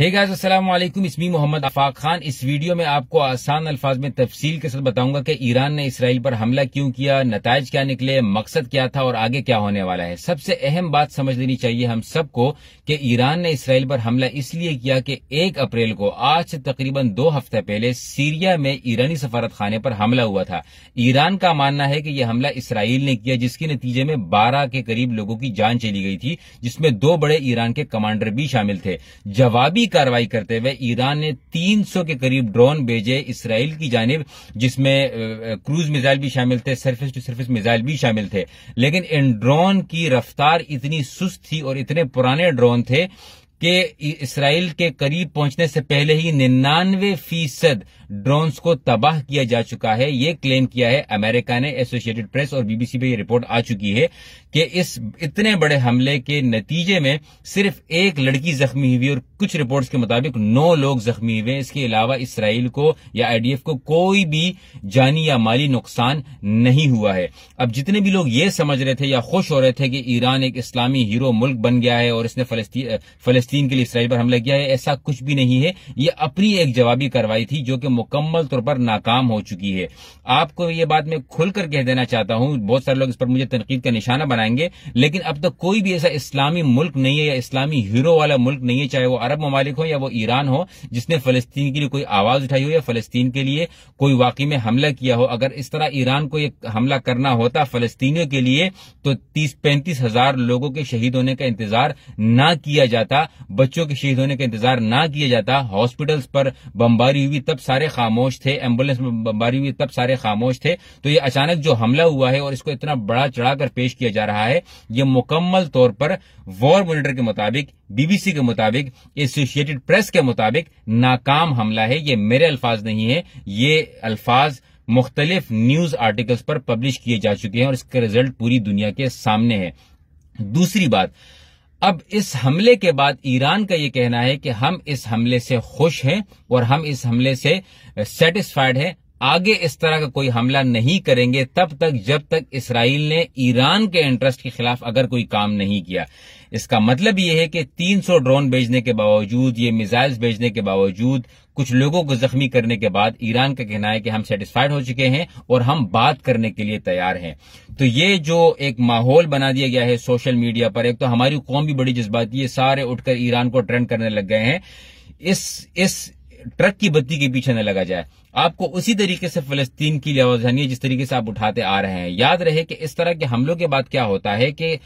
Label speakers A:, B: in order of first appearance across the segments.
A: hey guys अस्सलाम वालेकुम इसमी मोहम्मद आफाक खान इस वीडियो में आपको आसान अल्फाज में तफसील के साथ बताऊंगा कि ईरान ने इसराइल पर हमला क्यों किया नतज क्या निकले मकसद क्या था और आगे क्या होने वाला है सबसे अहम बात समझ लेनी चाहिए हम सबको कि ईरान ने इसराइल पर हमला इसलिए किया कि एक अप्रैल को आज से तकरीबन दो हफ्ते पहले सीरिया में ईरानी सफारत पर हमला हुआ था ईरान का मानना है कि यह हमला इसराइल ने किया जिसके नतीजे में बारह के करीब लोगों की जान चली गई थी जिसमें दो बड़े ईरान के कमांडर भी शामिल थे जवाबी बड़ी कार्रवाई करते हुए ईरान ने 300 के करीब ड्रोन भेजे इसराइल की जानब जिसमें क्रूज मिसाइल भी शामिल थे सरफेस टू सरफेस मिसाइल भी शामिल थे लेकिन इन ड्रोन की रफ्तार इतनी सुस्त थी और इतने पुराने ड्रोन थे के इसराइल के करीब पहुंचने से पहले ही निन्यानवे फीसद ड्रोन को तबाह किया जा चुका है ये क्लेम किया है अमेरिका ने एसोसिएटेड प्रेस और बीबीसी पे ये रिपोर्ट आ चुकी है कि इस इतने बड़े हमले के नतीजे में सिर्फ एक लड़की जख्मी हुई और कुछ रिपोर्ट्स के मुताबिक नौ लोग जख्मी हुए इसके अलावा इसराइल को या आईडीएफ को कोई भी जानी या माली नुकसान नहीं हुआ है अब जितने भी लोग ये समझ रहे थे या खुश हो रहे थे कि ईरान एक इस्लामी हीरो मुल्क बन गया है और इसने फलस्ती फिलिस्तीन के लिए इसराइल पर हमला किया है ऐसा कुछ भी नहीं है ये अपनी एक जवाबी कार्रवाई थी जो कि मुकम्मल तौर पर नाकाम हो चुकी है आपको ये बात मैं खुलकर कह देना चाहता हूं बहुत सारे लोग इस पर मुझे तनकीद का निशाना बनाएंगे लेकिन अब तक तो कोई भी ऐसा इस्लामी मुल्क नहीं है या इस्लामी हीरो वाला मुल्क नहीं है चाहे वो अरब ममालिक हो या वो ईरान हो जिसने फलस्तीन के लिए कोई आवाज उठाई हो या फलस्तीन के लिए कोई वाकई में हमला किया हो अगर इस तरह ईरान को ये हमला करना होता फलस्तीनियों के लिए तो तीस पैंतीस हजार लोगों के शहीद होने का इंतजार ना किया जाता बच्चों के शहीद होने का इंतजार ना किया जाता हॉस्पिटल्स पर बमबारी हुई तब सारे खामोश थे एम्बुलेंस में बमबारी हुई तब सारे खामोश थे तो ये अचानक जो हमला हुआ है और इसको इतना बड़ा चढ़ाकर पेश किया जा रहा है ये मुकम्मल तौर पर वॉर मॉनिटर के मुताबिक बीबीसी के मुताबिक एसोसिएटेड प्रेस के मुताबिक नाकाम हमला है ये मेरे अल्फाज नहीं है ये अल्फाज मुख्तलिफ न्यूज आर्टिकल्स पर पब्लिश किए जा चुके हैं और इसका रिजल्ट पूरी दुनिया के सामने है दूसरी बात अब इस हमले के बाद ईरान का ये कहना है कि हम इस हमले से खुश हैं और हम इस हमले से सेटिस्फाइड हैं आगे इस तरह का कोई हमला नहीं करेंगे तब तक जब तक इसराइल ने ईरान के इंटरेस्ट के खिलाफ अगर कोई काम नहीं किया इसका मतलब ये है कि 300 ड्रोन भेजने के बावजूद ये मिसाइल्स भेजने के बावजूद कुछ लोगों को जख्मी करने के बाद ईरान का कहना है कि हम सेटिस्फाइड हो चुके हैं और हम बात करने के लिए तैयार हैं तो ये जो एक माहौल बना दिया गया है सोशल मीडिया पर एक तो हमारी कौम भी बड़ी जज्बाती है सारे उठकर ईरान को ट्रेंड करने लग गए हैं इस इस ट्रक की बत्ती के पीछे न लगा जाए आपको उसी तरीके से फलस्तीन की लवाजानी जिस तरीके से आप उठाते आ रहे हैं याद रहे कि इस तरह के हमलों के बाद क्या होता है कि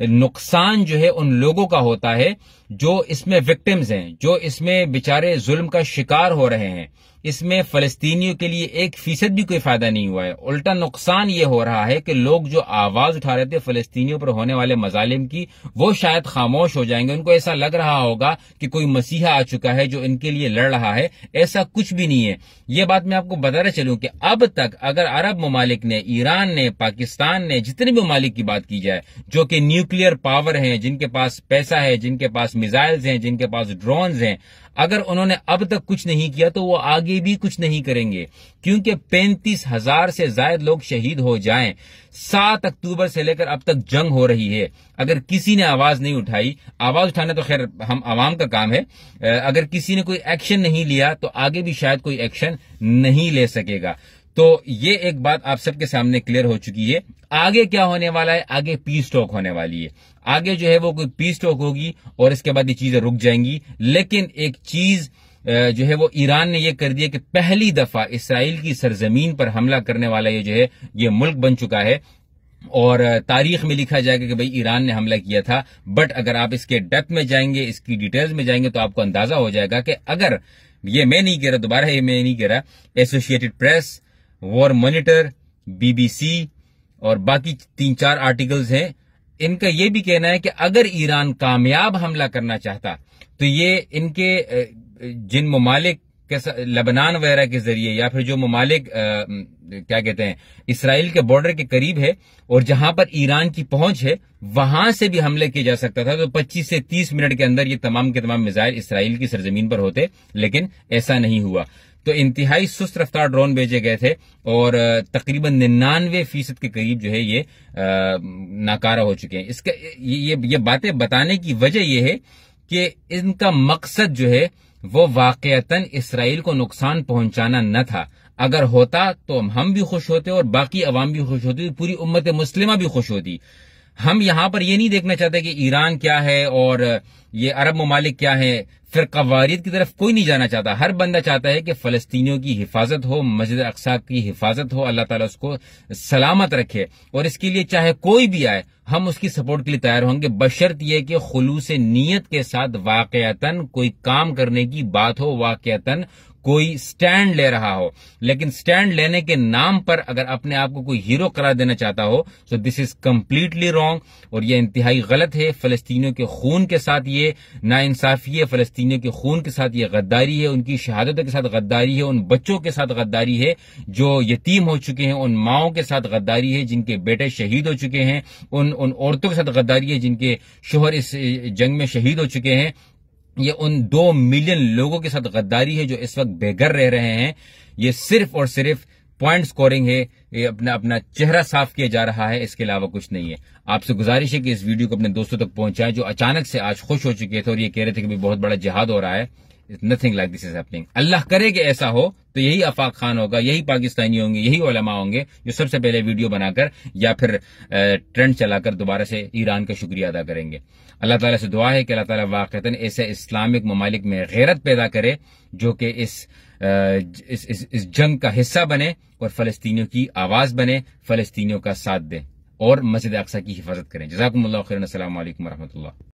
A: नुकसान जो है उन लोगों का होता है जो इसमें विक्टिम्स हैं जो इसमें बेचारे जुल्म का शिकार हो रहे हैं इसमें फलस्तीनियों के लिए एक फीसद भी कोई फायदा नहीं हुआ है उल्टा नुकसान ये हो रहा है कि लोग जो आवाज उठा रहे थे फलस्तीनियों पर होने वाले मजालिम की वो शायद खामोश हो जाएंगे उनको ऐसा लग रहा होगा कि कोई मसीहा आ चुका है जो इनके लिए लड़ रहा है ऐसा कुछ भी नहीं है ये बात मैं आपको बताना चलूं कि अब तक अगर अरब ममालिक ने ईरान ने पाकिस्तान ने जितने भी ममालिक की बात की जाए जो कि न्यूक्लियर पावर है जिनके पास पैसा है जिनके पास मिजाइल्स हैं जिनके पास ड्रोन हैं अगर उन्होंने अब तक कुछ नहीं किया तो वो आगे भी कुछ नहीं करेंगे क्योंकि पैंतीस हजार से जायद लोग शहीद हो जाएं सात अक्टूबर से लेकर अब तक जंग हो रही है अगर किसी ने आवाज नहीं उठाई आवाज उठाना तो खैर हम आवाम का काम है अगर किसी ने कोई एक्शन नहीं लिया तो आगे भी शायद कोई एक्शन नहीं ले सकेगा तो ये एक बात आप सबके सामने क्लियर हो चुकी है आगे क्या होने वाला है आगे पी स्टॉक होने वाली है आगे जो है वो कोई पी स्टॉक होगी और इसके बाद ये चीजें रुक जाएंगी लेकिन एक चीज जो है वो ईरान ने ये कर दिया कि पहली दफा इसराइल की सरजमीन पर हमला करने वाला ये जो है ये मुल्क बन चुका है और तारीख में लिखा जाएगा कि भाई ईरान ने हमला किया था बट अगर आप इसके डेप्थ में जाएंगे इसकी डिटेल्स में जाएंगे तो आपको अंदाजा हो जाएगा कि अगर ये मैं नहीं कह रहा दोबारा ये मैं नहीं कह रहा Associated Press war monitor BBC और बाकी तीन चार आर्टिकल्स हैं इनका यह भी कहना है कि अगर ईरान कामयाब हमला करना चाहता तो ये इनके जिन ममालिक लबनान वगैरह के जरिए या फिर जो ममालिक क्या कहते हैं इसराइल के बॉर्डर के करीब है और जहां पर ईरान की पहुंच है वहां से भी हमले किया जा सकता था तो 25 से 30 मिनट के अंदर ये तमाम के तमाम मिसाइल इसराइल की सरजमीन पर होते लेकिन ऐसा नहीं हुआ तो इंतहाई सुस्त रफ्तार ड्रोन भेजे गए थे और तकरीबन निन्यानवे फीसद के करीब जो है ये नाकारा हो चुके हैं इसका ये, ये बातें बताने की वजह यह है कि इनका मकसद जो है वो वाकता इसराइल को नुकसान पहुंचाना न था अगर होता तो हम भी खुश होते और बाकी अवाम भी खुश होती पूरी उम्मत मुस्लिमा भी खुश होती हम यहां पर यह नहीं देखना चाहते कि ईरान क्या है और ये अरब ममालिक क्या है फिर कवायद की तरफ कोई नहीं जाना चाहता हर बंदा चाहता है कि फलस्तीनियों की हिफाजत हो मस्जिद अकसा की हिफाजत हो अल्लाह ताला उसको सलामत रखे और इसके लिए चाहे कोई भी आए हम उसकी सपोर्ट के लिए तैयार होंगे बशर्त यह कि खलूस नीयत के साथ वाकयातन कोई काम करने की बात हो वाकयातन कोई स्टैंड ले रहा हो लेकिन स्टैंड लेने के नाम पर अगर अपने आप को कोई हीरो करार देना चाहता हो तो दिस इज कम्प्लीटली रॉन्ग और यह इंतहाई गलत है फलस्तीनियों के खून के साथ ये नाइंसाफी है फलस्तीनियों के खून के साथ ये गद्दारी है उनकी शहादत के साथ गद्दारी है उन बच्चों के साथ गद्दारी है जो यतीम हो चुके हैं उन माओ के साथ गद्दारी है जिनके बेटे शहीद हो चुके हैं उन उन औरतों के साथ गद्दारी है जिनके शोहर इस जंग में शहीद हो चुके हैं ये उन दो मिलियन लोगों के साथ गद्दारी है जो इस वक्त बेघर रह रहे हैं ये सिर्फ और सिर्फ पॉइंट स्कोरिंग है ये अपना अपना चेहरा साफ किया जा रहा है इसके अलावा कुछ नहीं है आपसे गुजारिश है कि इस वीडियो को अपने दोस्तों तक पहुंचाएं जो अचानक से आज खुश हो चुके थे और ये कह रहे थे कि बहुत बड़ा जिहाद हो रहा है nothing like this is happening अल्लाह करे कि ऐसा हो तो यही अफाक खान होगा यही पाकिस्तानी होंगे यही ओलमा होंगे जो सबसे पहले वीडियो बनाकर या फिर ट्रेंड चलाकर दोबारा से ईरान का शुक्रिया अदा करेंगे अल्लाह ताला से दुआ है कि अल्लाह ताला वाक़ता ऐसे इस्लामिक ममालिक में गैरत पैदा करे जो कि इस इस, इस इस जंग का हिस्सा बने और फलस्तियों की आवाज बने फलस्तियों का साथ दें और मस्जिद अक्सा की हिफाजत करें जजाकम्ला खरन असल वरहमल